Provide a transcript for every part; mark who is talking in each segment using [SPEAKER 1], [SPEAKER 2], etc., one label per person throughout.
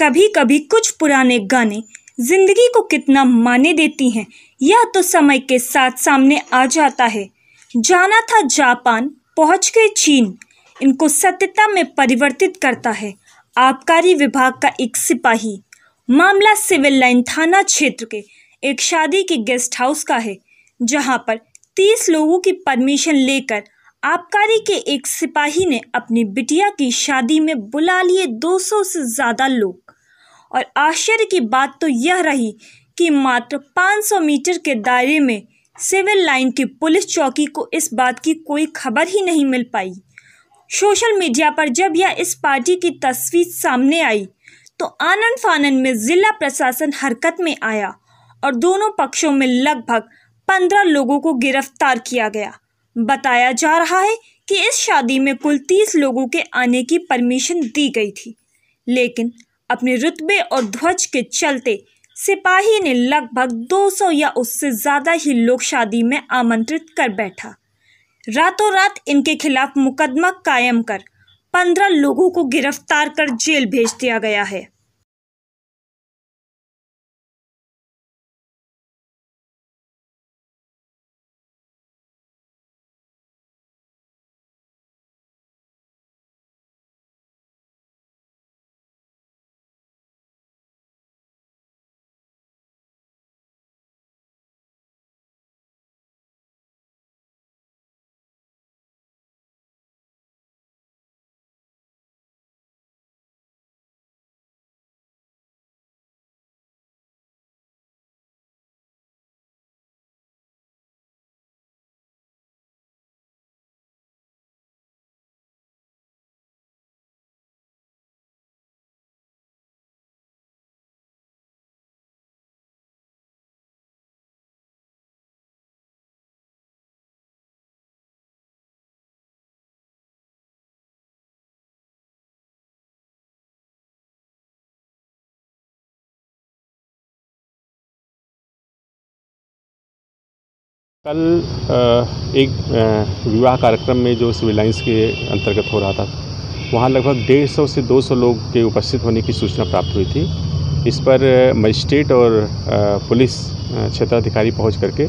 [SPEAKER 1] कभी कभी कुछ पुराने गाने जिंदगी को कितना माने देती हैं यह तो समय के साथ सामने आ जाता है जाना था जापान पहुंच के चीन इनको सत्यता में परिवर्तित करता है आबकारी विभाग का एक सिपाही मामला सिविल लाइन थाना क्षेत्र के एक शादी के गेस्ट हाउस का है जहां पर तीस लोगों की परमिशन लेकर आबकारी के एक सिपाही ने अपनी बिटिया की शादी में बुला लिए 200 से ज़्यादा लोग और आश्चर्य की बात तो यह रही कि मात्र 500 मीटर के दायरे में सिविल लाइन की पुलिस चौकी को इस बात की कोई खबर ही नहीं मिल पाई सोशल मीडिया पर जब यह इस पार्टी की तस्वीर सामने आई तो आनंद फानन में जिला प्रशासन हरकत में आया और दोनों पक्षों में लगभग पंद्रह लोगों को गिरफ्तार किया गया बताया जा रहा है कि इस शादी में कुल तीस लोगों के आने की परमिशन दी गई थी लेकिन अपने रुतबे और ध्वज के चलते सिपाही ने लगभग 200 या उससे ज़्यादा ही लोग शादी में आमंत्रित कर बैठा रातों रात इनके खिलाफ मुकदमा कायम कर पंद्रह लोगों को गिरफ्तार कर
[SPEAKER 2] जेल भेज दिया गया है
[SPEAKER 3] कल एक विवाह कार्यक्रम में जो सिविल लाइन्स के अंतर्गत हो रहा था वहाँ लगभग डेढ़ सौ से दो सौ लोग के उपस्थित होने की सूचना प्राप्त हुई थी इस पर मजिस्ट्रेट और पुलिस क्षेत्राधिकारी पहुँच करके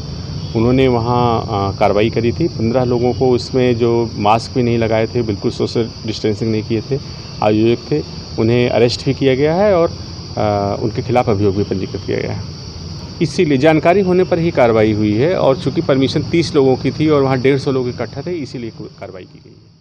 [SPEAKER 3] उन्होंने वहाँ कार्रवाई करी थी पंद्रह लोगों को उसमें जो मास्क भी नहीं लगाए थे बिल्कुल सोशल डिस्टेंसिंग नहीं किए थे आयोजक थे उन्हें अरेस्ट भी किया गया है और उनके खिलाफ़ अभियोग भी पंजीकृत किया गया है इसीलिए जानकारी होने पर ही कार्रवाई हुई है और चूँकि परमिशन तीस लोगों की थी और वहाँ डेढ़ सौ लोग इकट्ठा थे इसीलिए कार्रवाई की गई है